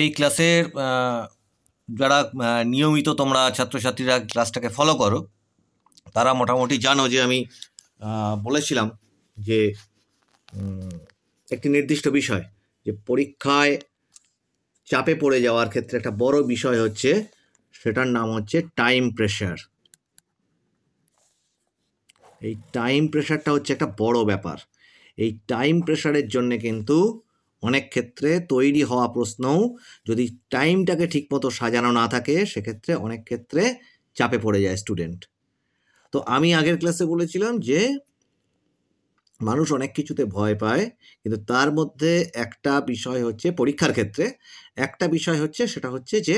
এই ক্লাসের যারা নিয়মিত তোমরা ছাত্রছাত্রীরা ক্লাসটাকে ফলো করো তারা মোটামুটি জানো যে আমি বলেছিলাম যে একটি নির্দিষ্ট বিষয় যে পরীক্ষায় চাপে পড়ে যাওয়ার ক্ষেত্রে একটা বড় বিষয় হচ্ছে সেটার নাম হচ্ছে টাইম প্রেশার এই টাইম প্রেশারটা হচ্ছে একটা বড় ব্যাপার এই টাইম প্রেশারের জন্যে কিন্তু অনেক ক্ষেত্রে তৈরি হওয়া প্রশ্নও যদি টাইমটাকে ঠিকমতো সাজানো না থাকে সেক্ষেত্রে অনেক ক্ষেত্রে চাপে পড়ে যায় স্টুডেন্ট তো আমি আগের ক্লাসে বলেছিলাম যে মানুষ অনেক কিছুতে ভয় পায় কিন্তু তার মধ্যে একটা বিষয় হচ্ছে পরীক্ষার ক্ষেত্রে একটা বিষয় হচ্ছে সেটা হচ্ছে যে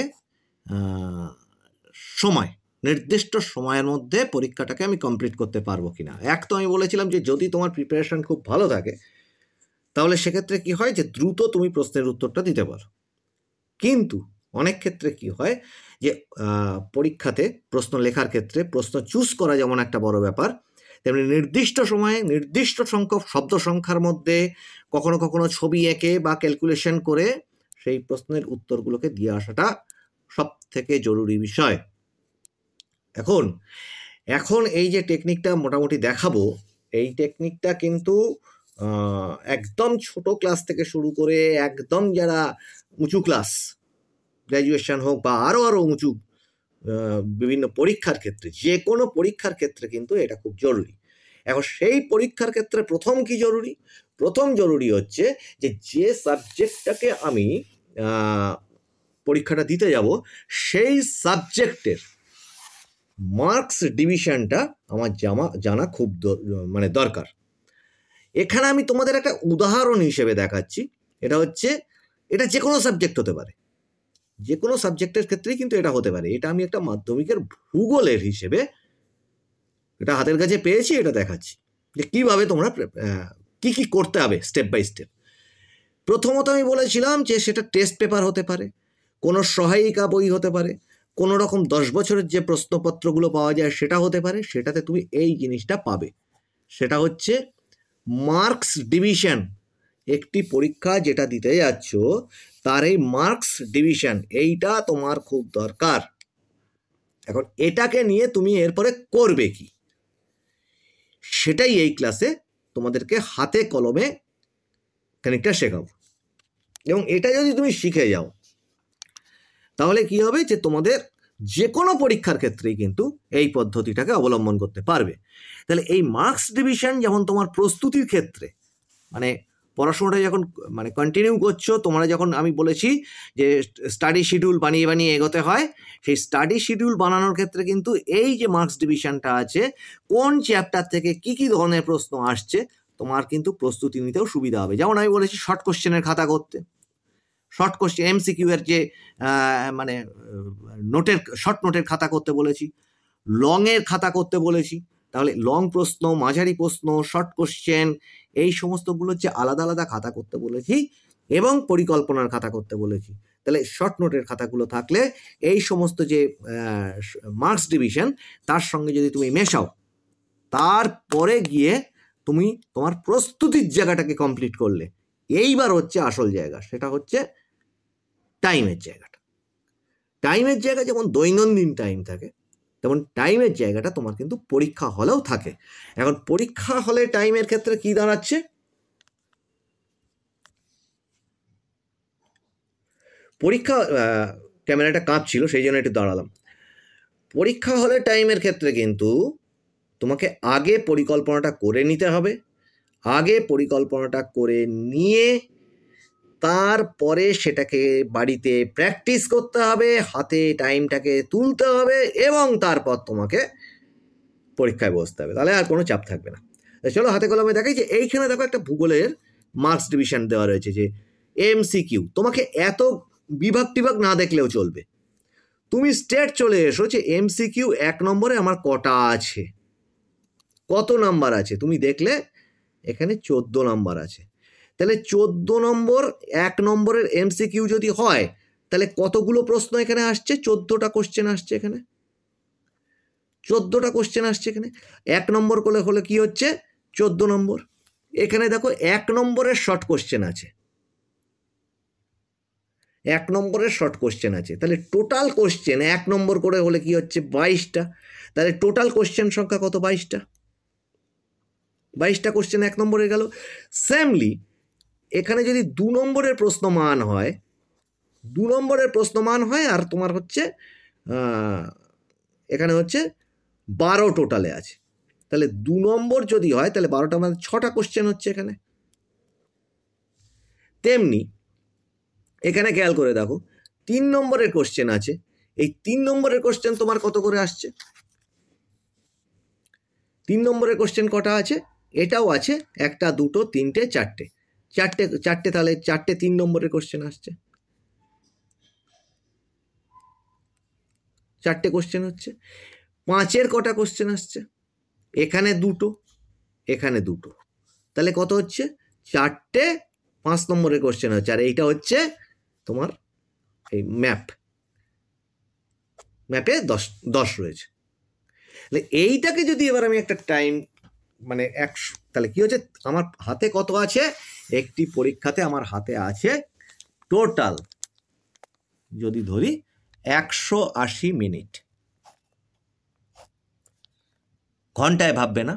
সময় নির্দিষ্ট সময়ের মধ্যে পরীক্ষাটাকে আমি কমপ্লিট করতে পারবো কিনা এক তো আমি বলেছিলাম যে যদি তোমার প্রিপারেশান খুব ভালো থাকে তাহলে সেক্ষেত্রে কি হয় যে দ্রুত তুমি প্রশ্নের উত্তরটা দিতে পারো কিন্তু অনেক ক্ষেত্রে কি হয় যে পরীক্ষাতে প্রশ্ন লেখার ক্ষেত্রে প্রশ্ন চুজ করা যেমন একটা বড় ব্যাপার তেমনি নির্দিষ্ট সময়ে নির্দিষ্ট সংখ্যক শব্দ সংখ্যার মধ্যে কখনো কখনো ছবি এঁকে বা ক্যালকুলেশন করে সেই প্রশ্নের উত্তরগুলোকে দিয়ে আসাটা সব থেকে জরুরি বিষয় এখন এখন এই যে টেকনিকটা মোটামুটি দেখাবো এই টেকনিকটা কিন্তু একদম ছোট ক্লাস থেকে শুরু করে একদম যারা উঁচু ক্লাস গ্র্যাজুয়েশন হোক বা আরও আরও উঁচু বিভিন্ন পরীক্ষার ক্ষেত্রে যে কোনো পরীক্ষার ক্ষেত্রে কিন্তু এটা খুব জরুরি এখন সেই পরীক্ষার ক্ষেত্রে প্রথম কি জরুরি প্রথম জরুরি হচ্ছে যে যে সাবজেক্টটাকে আমি পরীক্ষাটা দিতে যাব সেই সাবজেক্টের মার্কস ডিভিশনটা আমার জামা জানা খুব মানে দরকার এখানে আমি তোমাদের একটা উদাহরণ হিসেবে দেখাচ্ছি এটা হচ্ছে এটা যে কোনো সাবজেক্ট হতে পারে যে কোনো সাবজেক্টের ক্ষেত্রেই কিন্তু এটা হতে পারে এটা আমি একটা মাধ্যমিকের ভূগোলের হিসেবে এটা হাতের কাছে পেয়েছি এটা দেখাচ্ছি যে কীভাবে তোমরা কি কি করতে হবে স্টেপ বাই স্টেপ প্রথমত আমি বলেছিলাম যে সেটা টেস্ট পেপার হতে পারে কোনো সহায়িকা বই হতে পারে কোনো রকম দশ বছরের যে প্রশ্নপত্রগুলো পাওয়া যায় সেটা হতে পারে সেটাতে তুমি এই জিনিসটা পাবে সেটা হচ্ছে মার্কস ডিভিশন একটি পরীক্ষা যেটা দিতে যাচ্ছ তার এই মার্কস ডিভিশন এইটা তোমার খুব দরকার এখন এটাকে নিয়ে তুমি এরপরে করবে কি সেটাই এই ক্লাসে তোমাদেরকে হাতে কলমে খানিকটা শেখাবো এবং এটা যদি তুমি শিখে যাও তাহলে কি হবে যে তোমাদের যে কোনো পরীক্ষার ক্ষেত্রেই কিন্তু এই পদ্ধতিটাকে অবলম্বন করতে পারবে তাহলে এই মার্কস ডিভিশন যেমন তোমার প্রস্তুতির ক্ষেত্রে মানে পড়াশোনাটা যখন মানে কন্টিনিউ করছো তোমরা যখন আমি বলেছি যে স্টাডি শিডিউল বানিয়ে বানিয়ে এগোতে হয় সেই স্টাডি শিডিউল বানানোর ক্ষেত্রে কিন্তু এই যে মার্কস ডিভিশনটা আছে কোন চ্যাপ্টার থেকে কি কি ধরনের প্রশ্ন আসছে তোমার কিন্তু প্রস্তুতি নিতেও সুবিধা হবে যেমন আমি বলেছি শর্ট কোশ্চেনের খাতা করতে শর্ট কোশ্চেন এমসিকিউ এর যে মানে নোটের শর্ট নোটের খাতা করতে বলেছি লংয়ের খাতা করতে বলেছি তাহলে লং প্রশ্ন মাঝারি প্রশ্ন শর্ট কোশ্চেন এই সমস্তগুলো যে আলাদা আলাদা খাতা করতে বলেছি এবং পরিকল্পনার খাতা করতে বলেছি তাহলে শর্ট নোটের খাতাগুলো থাকলে এই সমস্ত যে মার্কস ডিভিশন তার সঙ্গে যদি তুমি মেশাও তারপরে গিয়ে তুমি তোমার প্রস্তুতির জায়গাটাকে কমপ্লিট করলে এইবার হচ্ছে আসল জায়গা সেটা হচ্ছে টাইমের জায়গাটা টাইমের জায়গা যেমন দৈনন্দিন টাইম থাকে তেমন টাইমের জায়গাটা তোমার কিন্তু পরীক্ষা হলেও থাকে এখন পরীক্ষা হলে টাইমের ক্ষেত্রে কি দাঁড়াচ্ছে পরীক্ষা ক্যামেরাটা কাঁপছিল সেই জন্য একটু দাঁড়ালাম পরীক্ষা হলে টাইমের ক্ষেত্রে কিন্তু তোমাকে আগে পরিকল্পনাটা করে নিতে হবে আগে পরিকল্পনাটা করে নিয়ে তারপরে সেটাকে বাড়িতে প্র্যাকটিস করতে হবে হাতে টাইমটাকে তুলতে হবে এবং তারপর তোমাকে পরীক্ষায় বসতে হবে তাহলে আর কোনো চাপ থাকবে না চলো হাতে কলমে দেখাই যে এইখানে দেখো একটা ভূগোলের মার্কস ডিভিশন দেওয়া রয়েছে যে এম কিউ তোমাকে এত বিভাগ টিভাগ না দেখলেও চলবে তুমি স্টেট চলে এসো যে এম কিউ এক নম্বরে আমার কটা আছে কত নাম্বার আছে তুমি দেখলে এখানে চোদ্দো নাম্বার আছে তাহলে চোদ্দ নম্বর এক নম্বরের এমসিকিউ যদি হয় তাহলে কতগুলো প্রশ্ন এখানে আসছে চোদ্দোটা কোশ্চেন আসছে এখানে চোদ্দোটা কোশ্চেন আসছে এখানে এক নম্বর করলে হলে কি হচ্ছে চোদ্দ নম্বর এখানে দেখো এক নম্বরের শর্ট কোশ্চেন আছে এক নম্বরের শর্ট কোশ্চেন আছে তাহলে টোটাল কোশ্চেন এক নম্বর করে হলে কি হচ্ছে বাইশটা তাহলে টোটাল কোশ্চেন সংখ্যা কত বাইশটা বাইশটা কোশ্চেন এক নম্বরে গেল সেমলি এখানে যদি দু নম্বরের প্রশ্নমান হয় দু নম্বরের প্রশ্নমান হয় আর তোমার হচ্ছে এখানে হচ্ছে বারো টোটালে আছে তাহলে দু নম্বর যদি হয় তাহলে বারোটা মানে ছটা কোশ্চেন হচ্ছে এখানে তেমনি এখানে খেয়াল করে দেখো তিন নম্বরের কোশ্চেন আছে এই তিন নম্বরের কোশ্চেন তোমার কত করে আসছে তিন নম্বরের কোশ্চেন কটা আছে এটাও আছে একটা দুটো তিনটে চারটে চারটে চারটে তাহলে চারটে তিন নম্বরের কোশ্চেন আসছে চারটে কোশ্চেন হচ্ছে পাঁচের কটা কোশ্চেন আসছে এখানে দুটো এখানে দুটো তাহলে কত হচ্ছে চারটে পাঁচ নম্বরের কোশ্চেন হচ্ছে আর এইটা হচ্ছে তোমার এই ম্যাপ ম্যাপে দশ দশ রয়েছে এইটাকে যদি এবার আমি একটা টাইম মানে একশো তাহলে কী হচ্ছে আমার হাতে কত আছে একটি পরীক্ষাতে আমার হাতে আছে টোটাল যদি ধরি একশো আশি মিনিট ঘন্টায় ভাববে না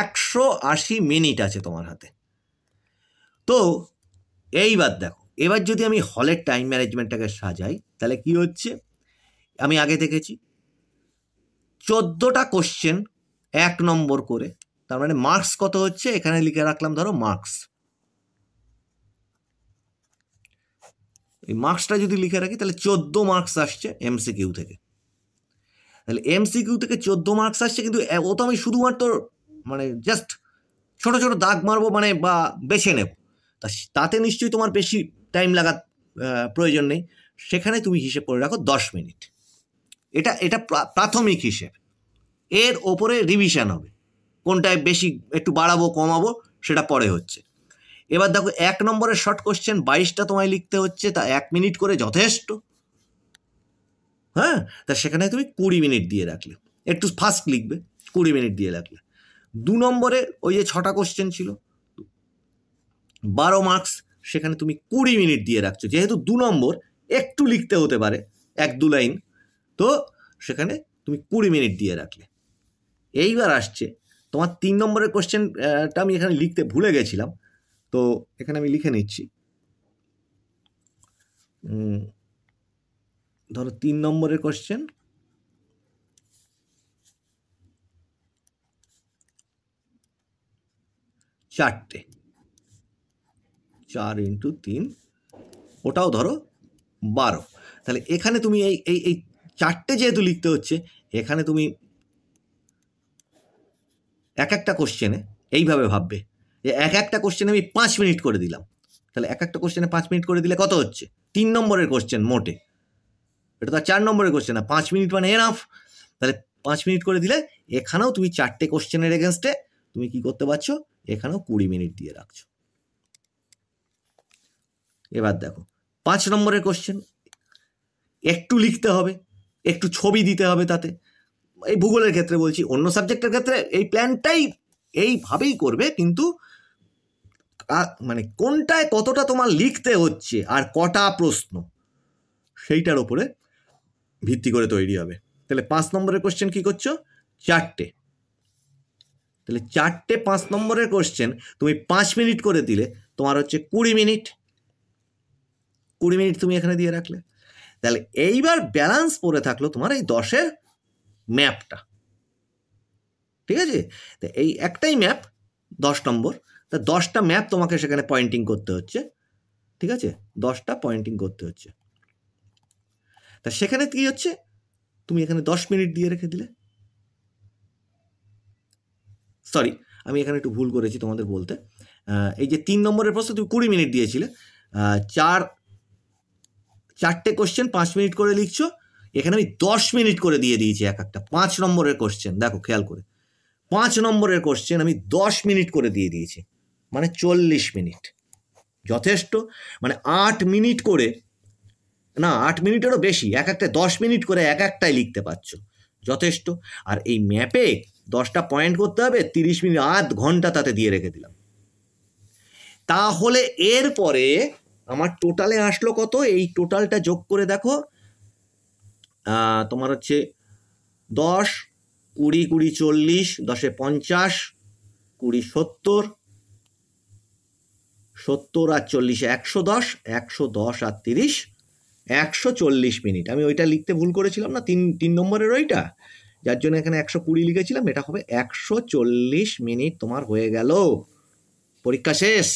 একশো আশি মিনিট আছে তোমার হাতে তো এইবার দেখো এবার যদি আমি হলের টাইম ম্যানেজমেন্টটাকে সাজাই তাহলে কি হচ্ছে আমি আগে দেখেছি চোদ্দোটা কোশ্চেন এক নম্বর করে তার মানে মার্কস কত হচ্ছে এখানে লিখে রাখলাম ধরো মার্কস এই মার্কসটা যদি লিখে রাখি তাহলে চোদ্দ মার্কস আসছে এমসিকিউ থেকে তাহলে এমসিকিউ থেকে চোদ্দ মার্কস আসছে কিন্তু ও তো আমি শুধুমাত্র মানে জাস্ট ছোট ছোট দাগ মারবো মানে বা বেছে নেব তা তাতে নিশ্চয়ই তোমার বেশি টাইম লাগার প্রয়োজন নেই সেখানে তুমি হিসেব করে রাখো দশ মিনিট এটা এটা প্রাথমিক হিসেব এর ওপরে রিভিশন হবে কোনটায় বেশি একটু বাড়াবো কমাবো সেটা পরে হচ্ছে এবার দেখো এক নম্বরের শর্ট কোশ্চেন বাইশটা তোমায় লিখতে হচ্ছে তা এক মিনিট করে যথেষ্ট হ্যাঁ তা সেখানে তুমি কুড়ি মিনিট দিয়ে রাখলে একটু ফাস্ট লিখবে কুড়ি মিনিট দিয়ে রাখলে দু নম্বরে ওই যে ছটা কোশ্চেন ছিল বারো মার্কস সেখানে তুমি কুড়ি মিনিট দিয়ে রাখছো যেহেতু দু নম্বর একটু লিখতে হতে পারে এক দু লাইন তো সেখানে তুমি কুড়ি মিনিট দিয়ে রাখলে এইবার আসছে তোমার তিন নম্বরের কোশ্চেনটা আমি এখানে লিখতে ভুলে গেছিলাম তো এখানে আমি লিখে নিচ্ছি ধরো তিন নম্বরের কোশ্চেন চারটে চার ইন্টু তিন ওটাও ধরো বারো তাহলে এখানে তুমি এই এই চারটে যেহেতু লিখতে হচ্ছে এখানে তুমি এক একটা কোশ্চেনে এইভাবে ভাববে যে এক একটা কোশ্চেনে আমি পাঁচ মিনিট করে দিলাম তাহলে এক একটা কোশ্চেনে পাঁচ মিনিট করে দিলে কত হচ্ছে তিন নম্বরের কোশ্চেন মোটে এটা তো চার নম্বরের কোশ্চেন না পাঁচ মিনিট মানে এনাফ তাহলে পাঁচ মিনিট করে দিলে এখানেও তুমি চারটে কোশ্চেনের এগেনস্টে তুমি কি করতে পারছো এখানেও কুড়ি মিনিট দিয়ে রাখছো এবার দেখো পাঁচ নম্বরের কোশ্চেন একটু লিখতে হবে একটু ছবি দিতে হবে তাতে এই ভূগোলের ক্ষেত্রে বলছি অন্য সাবজেক্টের ক্ষেত্রে এই প্ল্যানটাই এইভাবেই করবে কিন্তু মানে কোনটায় কতটা তোমার লিখতে হচ্ছে আর কটা প্রশ্ন সেইটার ওপরে ভিত্তি করে তৈরি হবে তাহলে পাঁচ নম্বরের কোশ্চেন কী করছো চারটে তাহলে চারটে পাঁচ নম্বরের কোশ্চেন তুমি পাঁচ মিনিট করে দিলে তোমার হচ্ছে কুড়ি মিনিট কুড়ি মিনিট তুমি এখানে দিয়ে রাখলে তাহলে এইবার ব্যালেন্স পড়ে থাকলো তোমার এই দশের ম্যাপটা ঠিক আছে তো এই একটাই ম্যাপ দশ নম্বর তা দশটা ম্যাপ তোমাকে সেখানে পয়েন্টিং করতে হচ্ছে ঠিক আছে দশটা পয়েন্টিং করতে হচ্ছে তা সেখানে কি হচ্ছে তুমি এখানে দশ মিনিট দিয়ে রেখে দিলে সরি আমি এখানে একটু ভুল করেছি তোমাদের বলতে এই যে তিন নম্বরের প্রশ্ন তুমি কুড়ি মিনিট দিয়েছিলে চার চারটে কোশ্চেন পাঁচ মিনিট করে লিখছো এখানে আমি দশ মিনিট করে দিয়ে দিয়েছি এক একটা পাঁচ নম্বরের কোশ্চেন দেখো খেয়াল করে পাঁচ নম্বরের কোশ্চেন আমি দশ মিনিট করে দিয়ে দিয়েছি মানে চল্লিশ মিনিট যথেষ্ট মানে আট মিনিট করে না আট মিনিটেরও বেশি এক একটা দশ মিনিট করে এক একটাই লিখতে পারছো যথেষ্ট আর এই ম্যাপে দশটা পয়েন্ট করতে হবে তিরিশ মিনিট আধ ঘন্টা তাতে দিয়ে রেখে দিলাম তাহলে এরপরে আমার টোটালে আসলো কত এই টোটালটা যোগ করে দেখো তোমার হচ্ছে দশ কুড়ি কুড়ি চল্লিশ দশে পঞ্চাশ কুড়ি সত্তর সত্তর আর চল্লিশে একশো দশ একশো দশ আর তিরিশ একশো চল্লিশ মিনিট আমি ওইটা লিখতে ভুল করেছিলাম না তিন তিন নম্বরের ওইটা যার জন্য এখানে একশো কুড়ি লিখেছিলাম এটা হবে একশো চল্লিশ মিনিট তোমার হয়ে গেল পরীক্ষা শেষ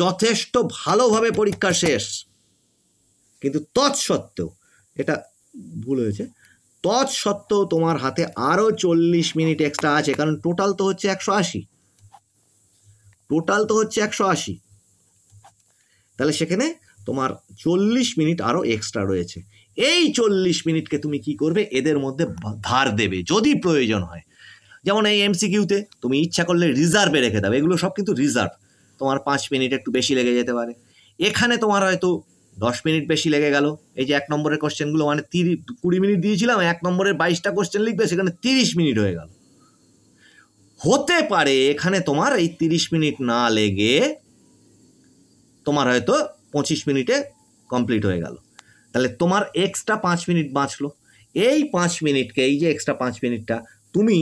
যথেষ্ট ভালোভাবে পরীক্ষা শেষ কিন্তু তৎসত্ত্বেও এটা ভুল হয়েছে তৎসত্ত্বেও তোমার হাতে আরও চল্লিশ মিনিট এক্সট্রা আছে কারণ টোটাল তো হচ্ছে একশো আশি টোটাল তো হচ্ছে একশো আশি তাহলে সেখানে তোমার চল্লিশ মিনিট আরও এক্সট্রা রয়েছে এই চল্লিশ মিনিটকে তুমি কি করবে এদের মধ্যে ধার দেবে যদি প্রয়োজন হয় যেমন এই এমসিকিউতে তুমি ইচ্ছা করলে রিজার্ভে রেখে দেবে এগুলো সব কিন্তু রিজার্ভ তোমার পাঁচ মিনিট একটু বেশি লেগে যেতে পারে এখানে তোমার হয়তো দশ মিনিট বেশি লেগে গেল এই যে এক নম্বরের কোশ্চেনগুলো মানে তিরিশ কুড়ি মিনিট দিয়েছিলাম এক নম্বরের বাইশটা কোশ্চেন লিখবে সেখানে তিরিশ মিনিট হয়ে গেল হতে পারে এখানে তোমার এই তিরিশ মিনিট না লেগে তোমার হয়তো পঁচিশ মিনিটে কমপ্লিট হয়ে গেল তাহলে তোমার এক্সট্রা পাঁচ মিনিট বাঁচলো এই পাঁচ মিনিটকে এই যে এক্সট্রা পাঁচ মিনিটটা তুমি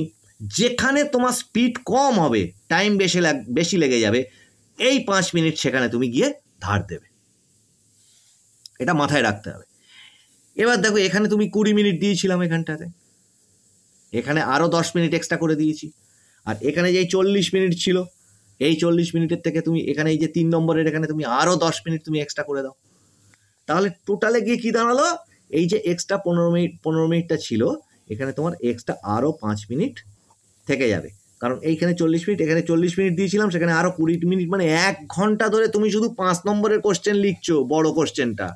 যেখানে তোমার স্পিড কম হবে টাইম বেশি বেশি লেগে যাবে এই পাঁচ মিনিট সেখানে তুমি গিয়ে ধার দেবে এটা মাথায় রাখতে হবে এবার দেখো এখানে তুমি কুড়ি মিনিট দিয়েছিলাম এখানটাতে এখানে আরও দশ মিনিট এক্সট্রা করে দিয়েছি আর এখানে যে চল্লিশ মিনিট ছিল এই চল্লিশ মিনিটের থেকে তুমি এখানে এই যে তিন নম্বরের এখানে তুমি আরও দশ মিনিট তুমি এক্সট্রা করে দাও তাহলে টোটালে গিয়ে কী দাঁড়ালো এই যে এক্সট্রা পনেরো মিনিট পনেরো মিনিটটা ছিল এখানে তোমার এক্সট্রা আরও পাঁচ মিনিট থেকে যাবে কারণ এইখানে চল্লিশ মিনিট এখানে চল্লিশ মিনিট দিয়েছিলাম সেখানে আরও কুড়ি মিনিট মানে এক ঘন্টা ধরে তুমি শুধু পাঁচ নম্বরের কোশ্চেন লিখছো বড় কোশ্চেনটা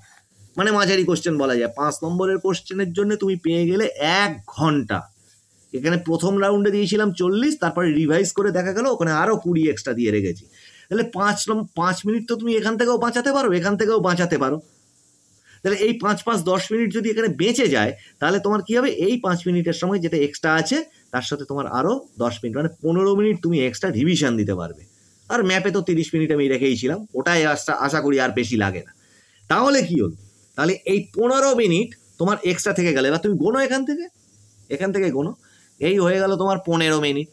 মানে মাঝারি কোশ্চেন বলা যায় পাঁচ নম্বরের কোশ্চেনের জন্য তুমি পেয়ে গেলে এক ঘন্টা এখানে প্রথম রাউন্ডে দিয়েছিলাম চল্লিশ তারপরে রিভাইজ করে দেখা গেল ওখানে আরও কুড়ি এক্সট্রা দিয়ে রেখেছি তাহলে পাঁচ পাঁচ মিনিট তো তুমি এখান থেকেও বাঁচাতে পারো এখান থেকেও বাঁচাতে পারো তাহলে এই পাঁচ পাঁচ দশ মিনিট যদি এখানে বেঁচে যায় তাহলে তোমার কি হবে এই পাঁচ মিনিটের সময় যেটা এক্সট্রা আছে তার সাথে তোমার আরও দশ মিনিট মানে পনেরো মিনিট তুমি এক্সট্রা রিভিশন দিতে পারবে আর ম্যাপে তো তিরিশ মিনিট আমি রেখেইছিলাম ওটাই আশা আশা করি আর বেশি লাগে না তাহলে কি হলো তাহলে এই পনেরো মিনিট তোমার এক্সট্রা থেকে গেলে এবার তুমি গোনো এখান থেকে এখান থেকে গোনো এই হয়ে গেল তোমার পনেরো মিনিট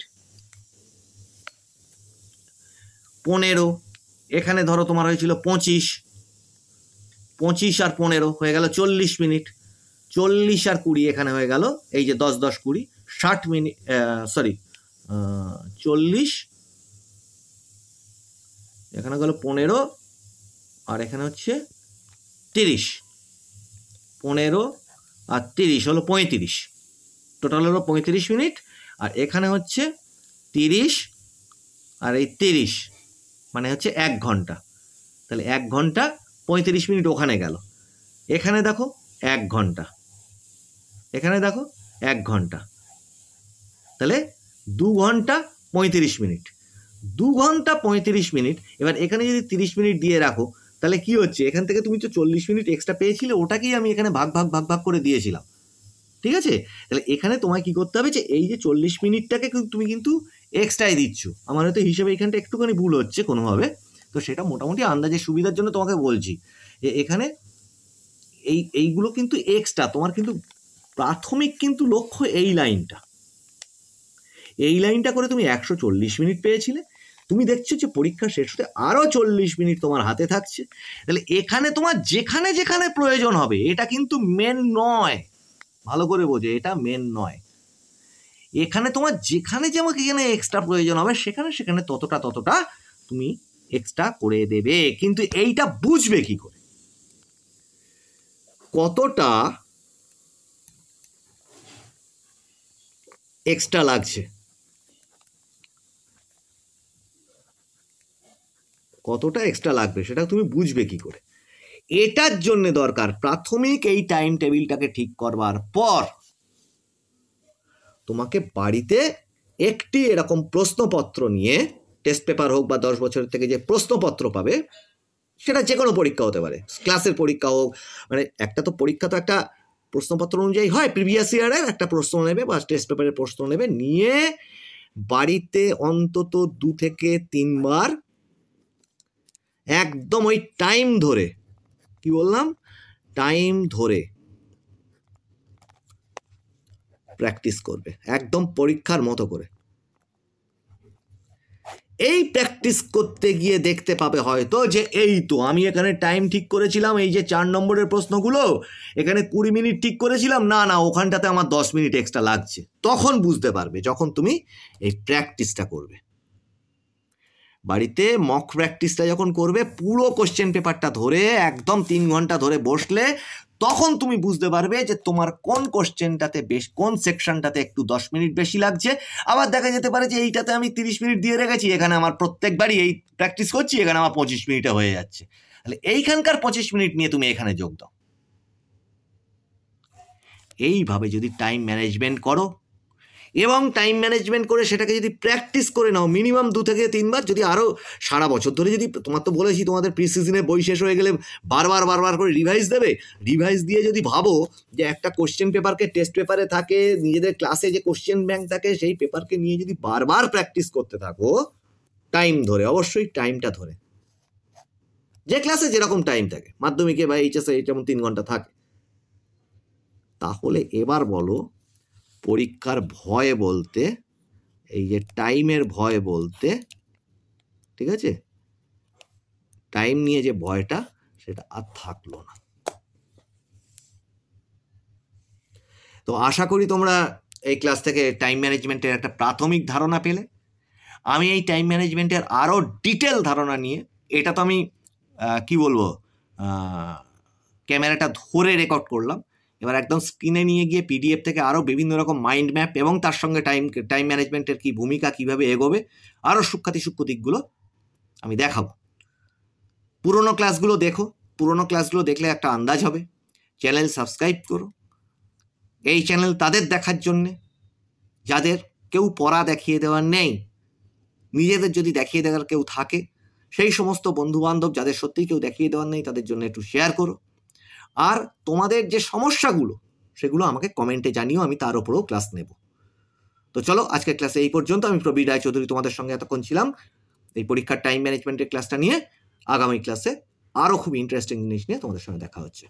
পনেরো এখানে ধরো তোমার হয়েছিল পঁচিশ পঁচিশ আর পনেরো হয়ে গেল চল্লিশ মিনিট চল্লিশ আর কুড়ি এখানে হয়ে গেল এই যে দশ দশ কুড়ি ষাট মিনিট সরি চল্লিশ এখানে গেল পনেরো আর এখানে হচ্ছে তিরিশ পনেরো আর তিরিশ হলো পঁয়ত্রিশ টোটাল হলো পঁয়ত্রিশ মিনিট আর এখানে হচ্ছে তিরিশ আর এই তিরিশ মানে হচ্ছে এক ঘন্টা তাহলে এক ঘন্টা পঁয়ত্রিশ মিনিট ওখানে গেল এখানে দেখো এক ঘন্টা এখানে দেখো এক ঘন্টা তাহলে দু ঘন্টা পঁয়ত্রিশ মিনিট দু ঘন্টা পঁয়ত্রিশ মিনিট এবার এখানে যদি তিরিশ মিনিট দিয়ে রাখো তাহলে কি হচ্ছে এখান থেকে তুমি তো চল্লিশ মিনিট এক্সট্রা পেয়েছিলে ওটাকেই আমি এখানে ভাগ ভাগ ভাগ ভাগ করে দিয়েছিলাম ঠিক আছে তাহলে এখানে তোমায় কি করতে হবে যে এই যে চল্লিশ মিনিটটাকে তুমি কিন্তু এক্সট্রাই দিচ্ছ আমার হয়তো হিসেবে এখানটা একটুখানি ভুল হচ্ছে কোনোভাবে তো সেটা মোটামুটি আন্দাজের সুবিধার জন্য তোমাকে বলছি যে এখানে এই এইগুলো কিন্তু এক্সট্রা তোমার কিন্তু প্রাথমিক কিন্তু লক্ষ্য এই লাইনটা এই লাইনটা করে তুমি একশো চল্লিশ মিনিট পেয়েছিলে তুমি দেখছো যে পরীক্ষা শেষ হতে আরও চল্লিশ মিনিট তোমার হাতে থাকছে তাহলে এখানে তোমার যেখানে যেখানে প্রয়োজন হবে এটা কিন্তু মেন নয় ভালো করে বোঝে এটা মেন নয় এখানে তোমার যেখানে যেমন এখানে এক্সট্রা প্রয়োজন হবে সেখানে সেখানে ততটা ততটা তুমি এক্সট্রা করে দেবে কিন্তু এইটা বুঝবে কি করে কতটা এক্সট্রা লাগছে কতটা এক্সট্রা লাগবে সেটা তুমি বুঝবে কি করে এটার জন্য দরকার প্রাথমিক এই টাইম টেবিলটাকে ঠিক করবার পর তোমাকে বাড়িতে একটি এরকম প্রশ্নপত্র নিয়ে টেস্ট পেপার হোক বা দশ বছরের থেকে যে প্রশ্নপত্র পাবে সেটা যে কোনো পরীক্ষা হতে পারে ক্লাসের পরীক্ষা হোক মানে একটা তো পরীক্ষা তো একটা প্রশ্নপত্র অনুযায়ী হয় প্রিভিয়াস ইয়ারের একটা প্রশ্ন নেবে বা টেস্ট পেপারের প্রশ্ন নেবে নিয়ে বাড়িতে অন্তত দু থেকে তিনবার একদম ওই টাইম ধরে কি বললাম টাইম ধরে প্র্যাকটিস করবে একদম পরীক্ষার মতো করে এই প্র্যাকটিস করতে গিয়ে দেখতে পাবে হয়তো যে এই তো আমি এখানে টাইম ঠিক করেছিলাম এই যে চার নম্বরের প্রশ্নগুলো এখানে কুড়ি মিনিট ঠিক করেছিলাম না না ওখানটাতে আমার দশ মিনিট এক্সট্রা লাগছে তখন বুঝতে পারবে যখন তুমি এই প্র্যাকটিসটা করবে বাড়িতে মক প্র্যাকটিসটা যখন করবে পুরো কোশ্চেন পেপারটা ধরে একদম তিন ঘন্টা ধরে বসলে তখন তুমি বুঝতে পারবে যে তোমার কোন কোশ্চেনটাতে বেশ কোন সেকশনটাতে একটু দশ মিনিট বেশি লাগছে আবার দেখা যেতে পারে যে এইটাতে আমি তিরিশ মিনিট দিয়ে রেখেছি এখানে আমার প্রত্যেকবারই এই প্র্যাকটিস করছি এখানে আমার পঁচিশ মিনিটে হয়ে যাচ্ছে তাহলে এইখানকার পঁচিশ মিনিট নিয়ে তুমি এখানে যোগ দাও এইভাবে যদি টাইম ম্যানেজমেন্ট করো এবং টাইম ম্যানেজমেন্ট করে সেটাকে যদি প্র্যাকটিস করে নাও মিনিমাম দু থেকে তিনবার যদি আরও সারা বছর ধরে যদি তোমার তো বলেছি তোমাদের প্রি সিজনে বই শেষ হয়ে গেলে বারবার বারবার করে রিভাইজ দেবে রিভাইজ দিয়ে যদি ভাবো যে একটা কোশ্চেন পেপারকে টেস্ট পেপারে থাকে নিজেদের ক্লাসে যে কোশ্চেন ব্যাংক থাকে সেই পেপারকে নিয়ে যদি বারবার প্র্যাকটিস করতে থাকো টাইম ধরে অবশ্যই টাইমটা ধরে যে ক্লাসে যেরকম টাইম থাকে মাধ্যমিকে বা এইচএসে যেমন তিন ঘন্টা থাকে তাহলে এবার বলো পরীক্ষার ভয় বলতে এই যে টাইমের ভয় বলতে ঠিক আছে টাইম নিয়ে যে ভয়টা সেটা আর থাকলো না তো আশা করি তোমরা এই ক্লাস থেকে টাইম ম্যানেজমেন্টের একটা প্রাথমিক ধারণা পেলে আমি এই টাইম ম্যানেজমেন্টের আরও ডিটেল ধারণা নিয়ে এটা তো আমি কি বলবো ক্যামেরাটা ধরে রেকর্ড করলাম এবার একদম স্ক্রিনে নিয়ে গিয়ে পিডিএফ থেকে আরও বিভিন্ন রকম মাইন্ড ম্যাপ এবং তার সঙ্গে টাইম টাইম ম্যানেজমেন্টের কী ভূমিকা কীভাবে এগোবে আরও সূক্ষাতি সূক্ষ্ম দিকগুলো আমি দেখাব পুরনো ক্লাসগুলো দেখো পুরনো ক্লাসগুলো দেখলে একটা আন্দাজ হবে চ্যানেল সাবস্ক্রাইব করো এই চ্যানেল তাদের দেখার জন্যে যাদের কেউ পড়া দেখিয়ে দেওয়ার নেই নিজেদের যদি দেখিয়ে দেওয়ার কেউ থাকে সেই সমস্ত বন্ধুবান্ধব যাদের সত্যিই কেউ দেখিয়ে দেওয়ার নেই তাদের জন্য একটু শেয়ার করো আর তোমাদের যে সমস্যাগুলো সেগুলো আমাকে কমেন্টে জানিও আমি তার ওপরেও ক্লাস নেব তো চলো আজকের ক্লাসে এই পর্যন্ত আমি প্রবীর রায়চৌধুরী তোমাদের সঙ্গে এতক্ষণ ছিলাম এই পরীক্ষার টাইম ম্যানেজমেন্টের ক্লাসটা নিয়ে আগামী ক্লাসে আরও খুব ইন্টারেস্টিং জিনিস নিয়ে তোমাদের সঙ্গে দেখা হচ্ছে